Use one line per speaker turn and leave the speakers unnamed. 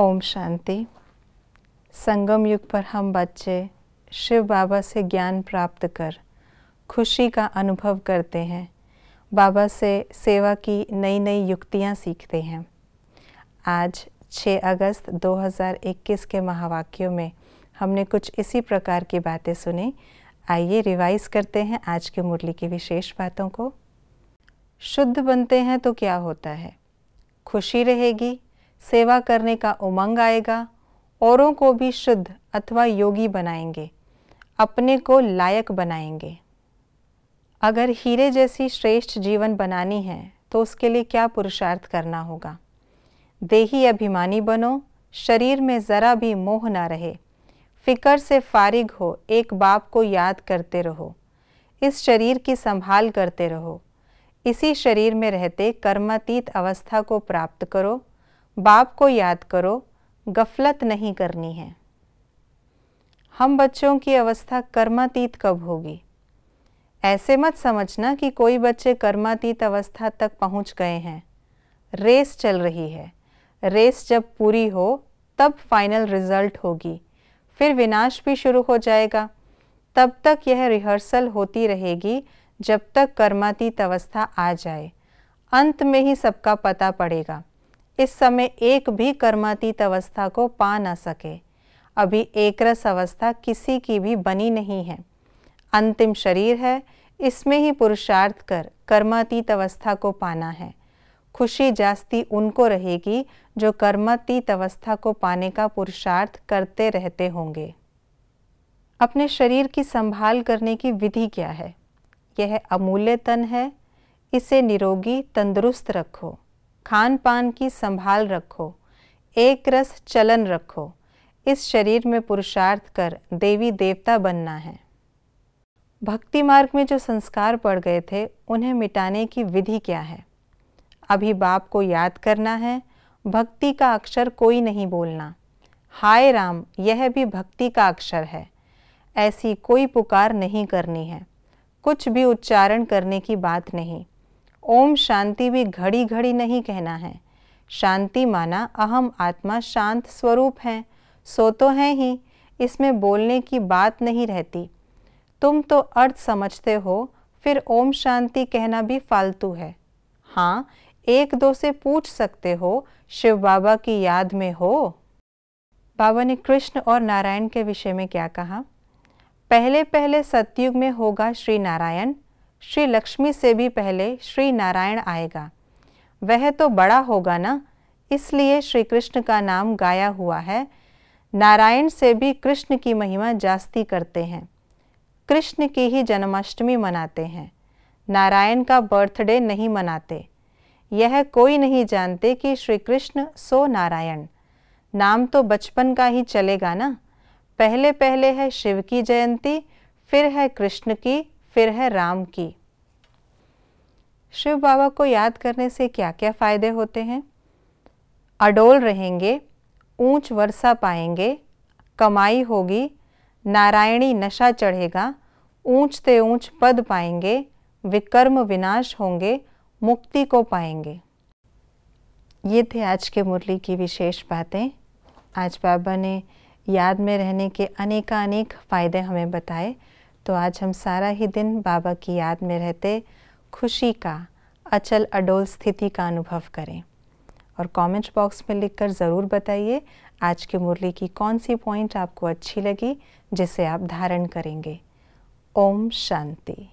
ओम शांति संगम युग पर हम बच्चे शिव बाबा से ज्ञान प्राप्त कर खुशी का अनुभव करते हैं बाबा से सेवा की नई नई युक्तियाँ सीखते हैं आज 6 अगस्त 2021 के महावाक्यों में हमने कुछ इसी प्रकार की बातें सुनी आइए रिवाइज करते हैं आज के मुरली की विशेष बातों को शुद्ध बनते हैं तो क्या होता है खुशी रहेगी सेवा करने का उमंग आएगा औरों को भी शुद्ध अथवा योगी बनाएंगे अपने को लायक बनाएंगे अगर हीरे जैसी श्रेष्ठ जीवन बनानी है तो उसके लिए क्या पुरुषार्थ करना होगा देही अभिमानी बनो शरीर में ज़रा भी मोह ना रहे फ़िक्र से फारिग हो एक बाप को याद करते रहो इस शरीर की संभाल करते रहो इसी शरीर में रहते कर्मातीत अवस्था को प्राप्त करो बाप को याद करो गफलत नहीं करनी है हम बच्चों की अवस्था कर्मातीत कब होगी ऐसे मत समझना कि कोई बच्चे कर्मातीत अवस्था तक पहुंच गए हैं रेस चल रही है रेस जब पूरी हो तब फाइनल रिजल्ट होगी फिर विनाश भी शुरू हो जाएगा तब तक यह रिहर्सल होती रहेगी जब तक कर्मातीत अवस्था आ जाए अंत में ही सबका पता पड़ेगा इस समय एक भी कर्मातीत अवस्था को पा न सके अभी एकरस अवस्था किसी की भी बनी नहीं है अंतिम शरीर है इसमें ही पुरुषार्थ कर कर्मातीत अवस्था को पाना है खुशी जास्ती उनको रहेगी जो कर्मातीत अवस्था को पाने का पुरुषार्थ करते रहते होंगे अपने शरीर की संभाल करने की विधि क्या है यह अमूल्य तन है इसे निरोगी तंदुरुस्त रखो खान पान की संभाल रखो एक रस चलन रखो इस शरीर में पुरुषार्थ कर देवी देवता बनना है भक्ति मार्ग में जो संस्कार पड़ गए थे उन्हें मिटाने की विधि क्या है अभी बाप को याद करना है भक्ति का अक्षर कोई नहीं बोलना हाय राम यह भी भक्ति का अक्षर है ऐसी कोई पुकार नहीं करनी है कुछ भी उच्चारण करने की बात नहीं ओम शांति भी घड़ी घड़ी नहीं कहना है शांति माना अहम आत्मा शांत स्वरूप है सो तो है ही इसमें बोलने की बात नहीं रहती तुम तो अर्थ समझते हो फिर ओम शांति कहना भी फालतू है हाँ एक दो से पूछ सकते हो शिव बाबा की याद में हो बाबा ने कृष्ण और नारायण के विषय में क्या कहा पहले पहले सतयुग में होगा श्री नारायण श्री लक्ष्मी से भी पहले श्री नारायण आएगा वह तो बड़ा होगा ना इसलिए श्री कृष्ण का नाम गाया हुआ है नारायण से भी कृष्ण की महिमा जास्ती करते हैं कृष्ण की ही जन्माष्टमी मनाते हैं नारायण का बर्थडे नहीं मनाते यह कोई नहीं जानते कि श्री कृष्ण सो नारायण नाम तो बचपन का ही चलेगा ना पहले पहले है शिव की जयंती फिर है कृष्ण की फिर है राम की शिव बाबा को याद करने से क्या क्या फ़ायदे होते हैं अडोल रहेंगे ऊंच वर्षा पाएंगे कमाई होगी नारायणी नशा चढ़ेगा ऊंचते ऊंच पद पाएंगे विकर्म विनाश होंगे मुक्ति को पाएंगे ये थे आज के मुरली की विशेष बातें आज बाबा ने याद में रहने के अनेक फ़ायदे हमें बताए तो आज हम सारा ही दिन बाबा की याद में रहते खुशी का अचल अडोल स्थिति का अनुभव करें और कमेंट बॉक्स में लिखकर ज़रूर बताइए आज की मुरली की कौन सी पॉइंट आपको अच्छी लगी जिसे आप धारण करेंगे ओम शांति